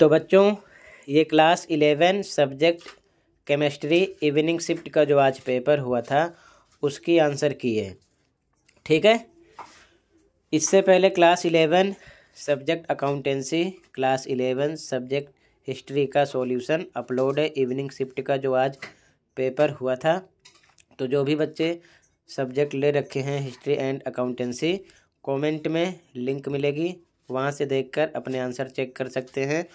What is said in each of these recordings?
तो बच्चों ये class eleven subject chemistry evening shift का जो आज पेपर हुआ था उसकी आंसर की है ठीक है इससे पहले class eleven subject accountancy class eleven subject history का सॉल्यूशन अपलोड है इवनिंग शिफ्ट का जो आज पेपर हुआ था तो जो भी बच्चे सब्जेक्ट ले रखे हैं हिस्ट्री एंड अकाउंटेंसी कमेंट में लिंक मिलेगी वहाँ से देखकर अपने आंसर चेक कर सकते हैं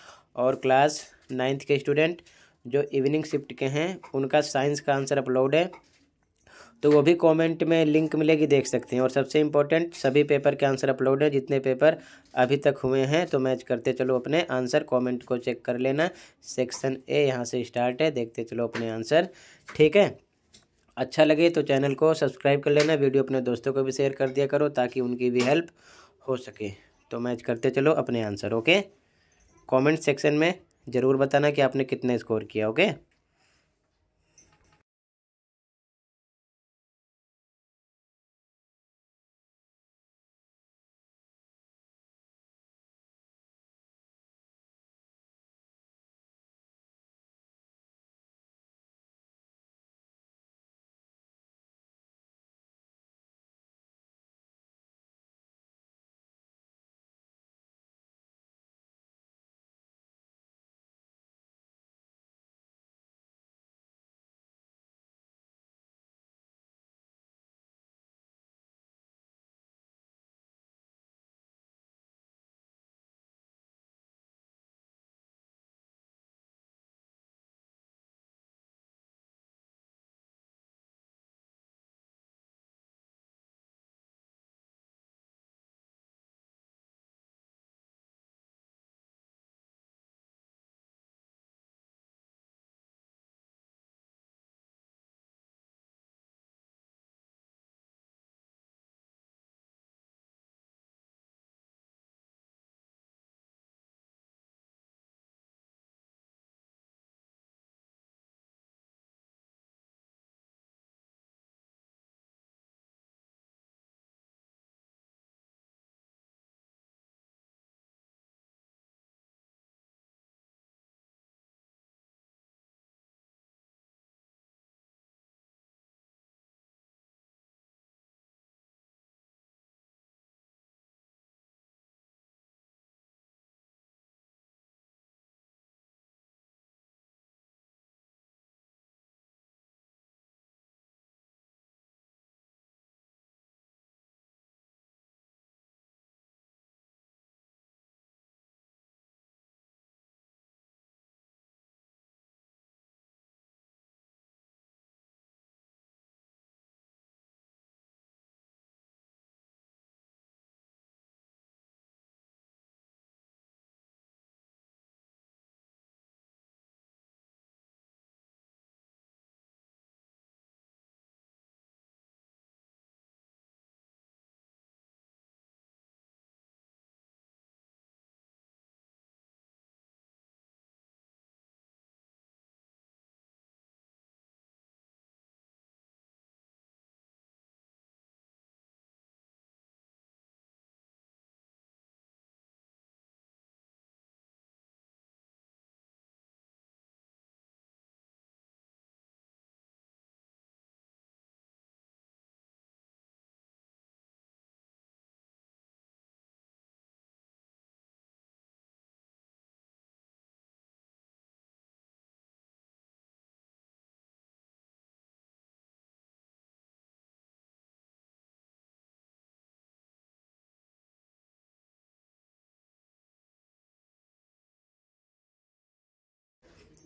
और क्लास नाइन्थ के स्टूडेंट जो इवनिंग शिफ्ट के हैं उनका साइंस का आंसर अपलोड है तो वो भी कमेंट में लिंक मिलेगी देख सकते हैं और सबसे इम्पोर्टेंट सभी पेपर के आंसर अपलोड है जितने पेपर अभी तक हुए हैं तो मैच करते चलो अपने आंसर कमेंट को चेक कर लेना सेक्शन ए यहाँ से स्टार्ट है देखते चलो अपने आंसर ठीक है अच्छा लगे तो चैनल को सब्सक्राइब कर लेना वीडियो अपने दोस्तों को भी शेयर कर दिया करो ताकि उनकी भी हेल्प हो सके तो मैच करते चलो अपने आंसर ओके कमेंट सेक्शन में ज़रूर बताना कि आपने कितना स्कोर किया ओके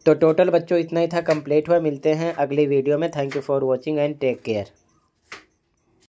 तो टोटल बच्चों इतना ही था कंप्लीट हुआ मिलते हैं अगली वीडियो में thank you for watching and take care